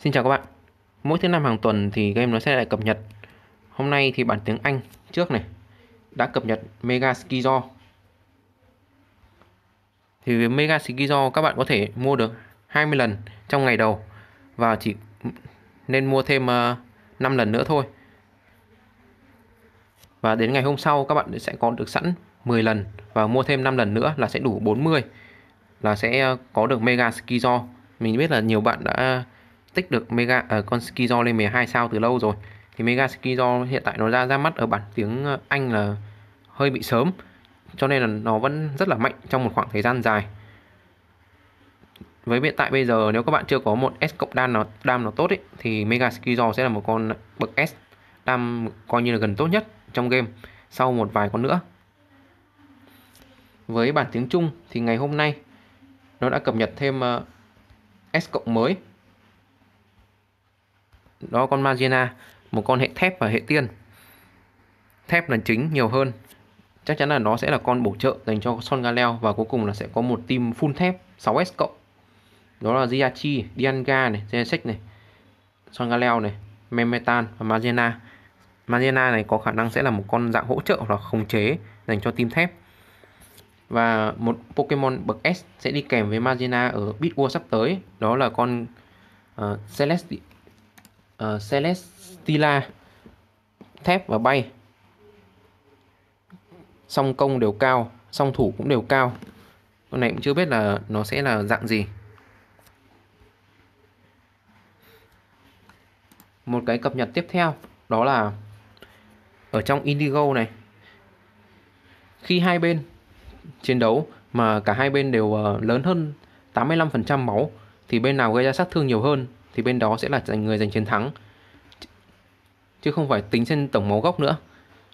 Xin chào các bạn Mỗi thứ năm hàng tuần thì game nó sẽ lại cập nhật Hôm nay thì bản tiếng Anh trước này Đã cập nhật Mega Skizo Thì với Mega Skizo các bạn có thể mua được 20 lần trong ngày đầu Và chỉ nên mua thêm 5 ờ, lần nữa thôi Và đến ngày hôm sau các bạn sẽ có được sẵn 10 lần Và mua thêm 5 lần nữa là sẽ đủ 40 Là sẽ ờ, có được Mega Skizo Mình biết là nhiều bạn đã tích được mega ở ờ, uh, con skizo lên 12 sao từ lâu rồi thì mega skizo hiện tại nó ra ra mắt ở bản tiếng ờ, anh là hơi bị sớm cho nên là nó vẫn rất là mạnh trong một khoảng thời gian dài với hiện tại bây giờ nếu các bạn chưa có một S cộng đam nó đam nó tốt ấy, thì Mega Skizo sẽ là một con bậc S đam coi như là gần tốt nhất trong game sau một vài con nữa. Với bản tiếng Trung thì ngày hôm nay nó đã cập nhật thêm uh, S cộng mới đó con Magena một con hệ thép và hệ tiên thép là chính nhiều hơn chắc chắn là nó sẽ là con bổ trợ dành cho Son Galeo và cuối cùng là sẽ có một team full thép 6S cộng đó là Ziachi, Dianga này, Zesek này, Son Galeo này, Memetan và Magena Magena này có khả năng sẽ là một con dạng hỗ trợ hoặc khống chế dành cho team thép và một Pokemon bậc S sẽ đi kèm với Magena ở Bit World sắp tới đó là con uh, Celestia uh, Celestila thép và bay song công đều cao song thủ cũng đều cao con này cũng chưa biết là nó sẽ là dạng gì một cái cập nhật tiếp theo đó là ở trong Indigo này khi hai bên chiến đấu mà cả hai bên đều ờ, lớn hơn 85% máu thì bên nào gây ra sát thương nhiều hơn thì bên đó sẽ là người giành chiến thắng chứ không phải tính trên tổng máu gốc nữa.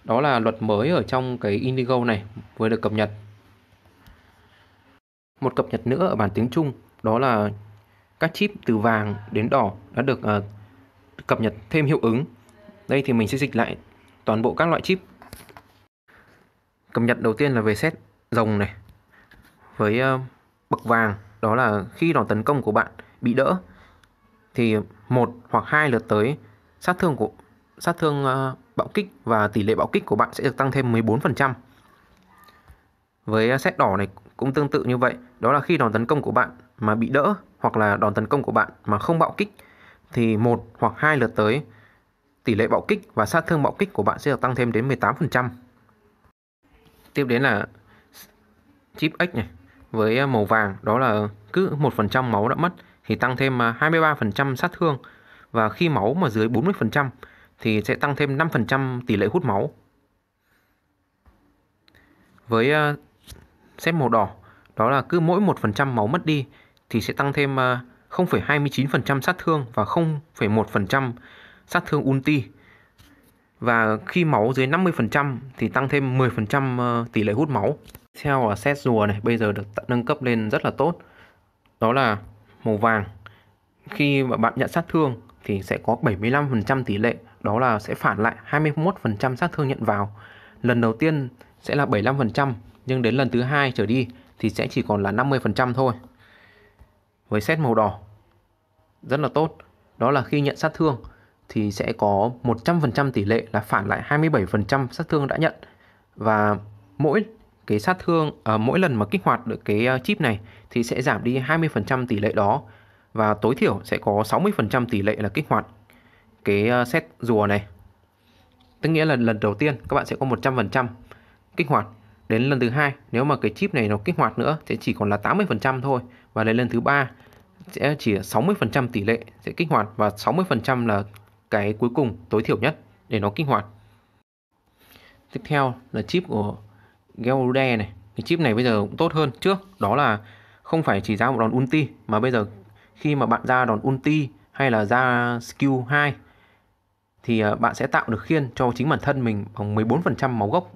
Đó là luật mới ở trong cái Indigo này vừa được cập nhật. Một cập nhật nữa ở bản tiếng Trung đó là các chip từ vàng đến đỏ đã được uh, cập nhật thêm hiệu ứng. Đây thì mình sẽ dịch lại toàn bộ các loại chip. Cập nhật đầu tiên là về set rồng này với uh, bậc vàng đó là khi đòn tấn công của bạn bị đỡ thì một hoặc hai lượt tới sát thương của sát thương ờ, bạo kích và tỷ lệ bạo kích của bạn sẽ được tăng thêm 14%. Với xét ờ, đỏ này cũng tương tự như vậy, đó là khi đòn tấn công của bạn mà bị đỡ hoặc là đòn tấn công của bạn mà không bạo kích thì một hoặc hai lượt tới tỷ lệ bạo kích và sát thương bạo kích của bạn sẽ được tăng thêm đến 18%. Tiếp đến là chip X này với ờ, màu vàng đó là cứ 1% máu đã mất thì tăng thêm 23% à, sát thương và khi máu mà dưới 40% thì sẽ tăng thêm 5% tỷ lệ hút máu. Với à, xếp màu đỏ, đó là cứ mỗi 1% máu mất đi thì sẽ tăng thêm 0,29% à, sát thương và 0,1% sát thương ulti. Và khi máu dưới 50% thì tăng thêm 10% tỷ lệ hút máu. Theo set rùa này bây giờ được nâng cấp lên rất là tốt. Đó là màu vàng khi mà bạn nhận sát thương thì sẽ có 75% tỷ lệ đó là sẽ phản lại 21% sát thương nhận vào. Lần đầu tiên sẽ là 75% nhưng đến lần thứ hai trở đi thì sẽ chỉ còn là 50% thôi. Với set màu đỏ rất là tốt, đó là khi nhận sát thương thì sẽ có 100% tỷ lệ là phản lại 27% sát thương đã nhận và mỗi cái sát thương à, mỗi lần mà kích hoạt được cái ờ, chip này thì sẽ giảm đi 20% tỷ lệ đó và tối thiểu sẽ có 60% tỷ lệ là kích hoạt cái ờ, set rùa này. Tức nghĩa là lần đầu tiên các bạn sẽ có 100% kích hoạt. Đến lần thứ hai nếu mà cái chip này nó kích hoạt nữa sẽ chỉ còn là 80% thôi và đến lần thứ ba sẽ chỉ 60% tỷ lệ sẽ kích hoạt và 60% là cái cuối cùng tối thiểu nhất để nó kích hoạt. Tiếp theo là chip của Gerude này cái chip này bây giờ cũng tốt hơn trước đó là không phải chỉ ra một đòn ulti mà bây giờ khi mà bạn ra đòn ulti hay là ra skill 2 thì à, bạn sẽ tạo được khiên cho chính bản thân mình bằng 14% máu gốc.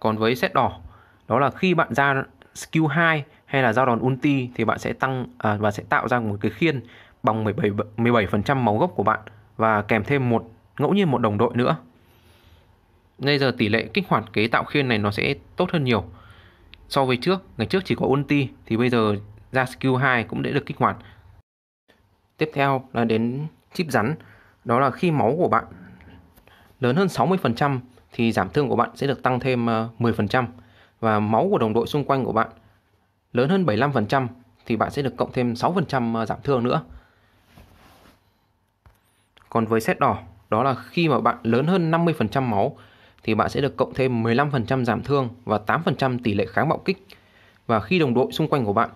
Còn với set đỏ đó là khi bạn ra skill 2 hay là ra đòn ulti thì bạn sẽ tăng à, và sẽ tạo ra một cái khiên bằng 17 17% máu gốc của bạn và kèm thêm một ngẫu nhiên một đồng đội nữa. Bây giờ tỷ lệ kích hoạt cái tạo khiên này nó sẽ tốt hơn nhiều So với trước, ngày trước chỉ có ulti Thì bây giờ ra skill 2 cũng đã được kích hoạt Tiếp theo là đến chip rắn Đó là khi máu của bạn lớn hơn 60% Thì giảm thương của bạn sẽ được tăng thêm 10% ờ, Và máu của đồng đội xung quanh của bạn lớn hơn 75% Thì bạn sẽ được cộng thêm 6% ờ, giảm thương nữa Còn với set đỏ, đó là khi mà bạn lớn hơn 50% máu thì bạn sẽ được cộng thêm 15% giảm thương và 8% tỷ lệ kháng bạo kích. Và khi đồng đội xung quanh của bạn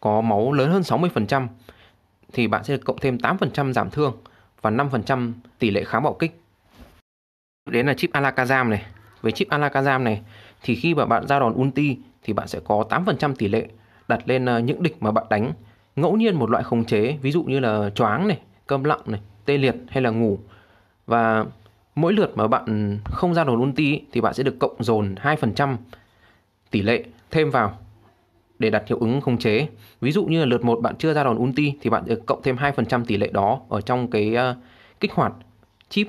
có máu lớn hơn 60% thì bạn sẽ được cộng thêm 8% giảm thương và 5% tỷ lệ kháng bạo kích. Đến là chip Alakazam này. Với chip Alakazam này thì khi mà bạn ra đòn ulti thì bạn sẽ có 8% tỷ lệ đặt lên ờ, những địch mà bạn đánh ngẫu nhiên một loại khống chế ví dụ như là choáng này, câm lặng này, tê liệt hay là ngủ. Và mỗi lượt mà bạn không ra đồn ulti thì bạn sẽ được cộng dồn 2% tỷ lệ thêm vào để đặt hiệu ứng khống chế. Ví dụ như là lượt 1 bạn chưa ra đòn ulti thì bạn được cộng thêm 2% tỷ lệ đó ở trong cái uh, kích hoạt chip.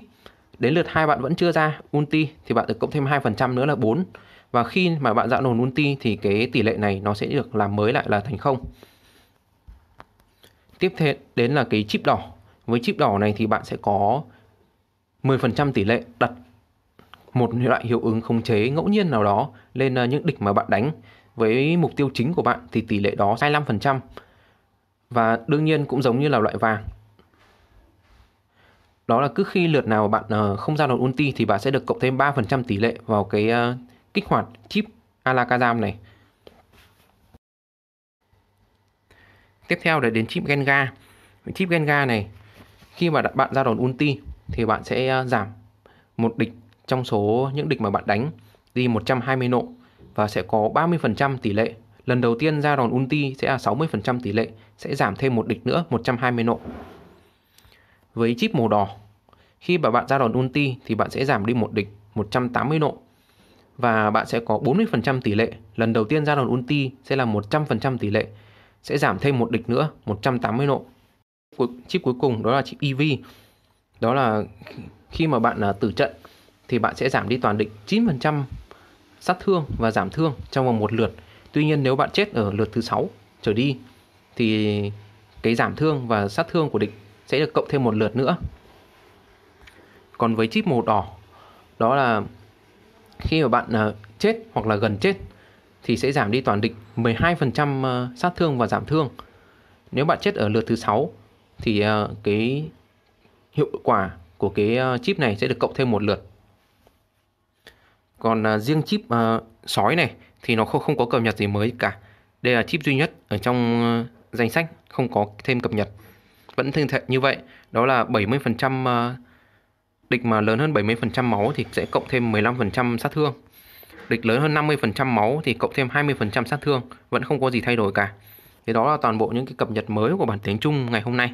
Đến lượt 2 bạn vẫn chưa ra ulti thì bạn được cộng thêm 2% nữa là 4. Và khi mà bạn ra đòn ulti thì cái tỷ lệ này nó sẽ được làm mới lại là thành không. Tiếp theo đến là cái chip đỏ. Với chip đỏ này thì bạn sẽ có 10% tỷ lệ đặt một loại hiệu ứng khống chế ngẫu nhiên nào đó lên ờ, những địch mà bạn đánh với mục tiêu chính của bạn thì tỷ lệ đó 25% và đương nhiên cũng giống như là loại vàng đó là cứ khi lượt nào bạn ờ, không ra đòn ulti thì bạn sẽ được cộng thêm 3% tỷ lệ vào cái ờ, kích hoạt chip Alakazam này tiếp theo để đến chip Gengar chip Gengar này khi mà bạn ra đòn ulti thì bạn sẽ à, giảm một địch trong số những địch mà bạn đánh đi 120 nộ và sẽ có 30% tỷ lệ. Lần đầu tiên ra đòn ulti sẽ là 60% tỷ lệ, sẽ giảm thêm một địch nữa 120 nộ. Với chip màu đỏ, khi mà bạn ra đòn ulti thì bạn sẽ giảm đi một địch 180 nộ và bạn sẽ có 40% tỷ lệ. Lần đầu tiên ra đòn ulti sẽ là 100% tỷ lệ, sẽ giảm thêm một địch nữa 180 nộ. Chip cuối cùng đó là chip EV đó là khi mà bạn à, tử trận thì bạn sẽ giảm đi toàn định 9% sát thương và giảm thương trong vòng một lượt. Tuy nhiên nếu bạn chết ở lượt thứ 6 trở đi thì cái giảm thương và sát thương của địch sẽ được cộng thêm một lượt nữa. Còn với chip màu đỏ đó là khi mà bạn à, chết hoặc là gần chết thì sẽ giảm đi toàn định 12% à, sát thương và giảm thương. Nếu bạn chết ở lượt thứ 6 thì cái hiệu quả của cái ờ, chip này sẽ được cộng thêm một lượt còn uh, riêng chip uh, sói này thì nó không, không có cập nhật gì mới cả đây là chip duy nhất ở trong uh, danh sách không có thêm cập nhật vẫn thêm thể như vậy đó là 70% uh, địch mà lớn hơn 70% máu thì sẽ cộng thêm 15% sát thương địch lớn hơn 50% máu thì cộng thêm 20% sát thương vẫn không có gì thay đổi cả thế đó là toàn bộ những cái cập nhật mới của bản tiếng Trung ngày hôm nay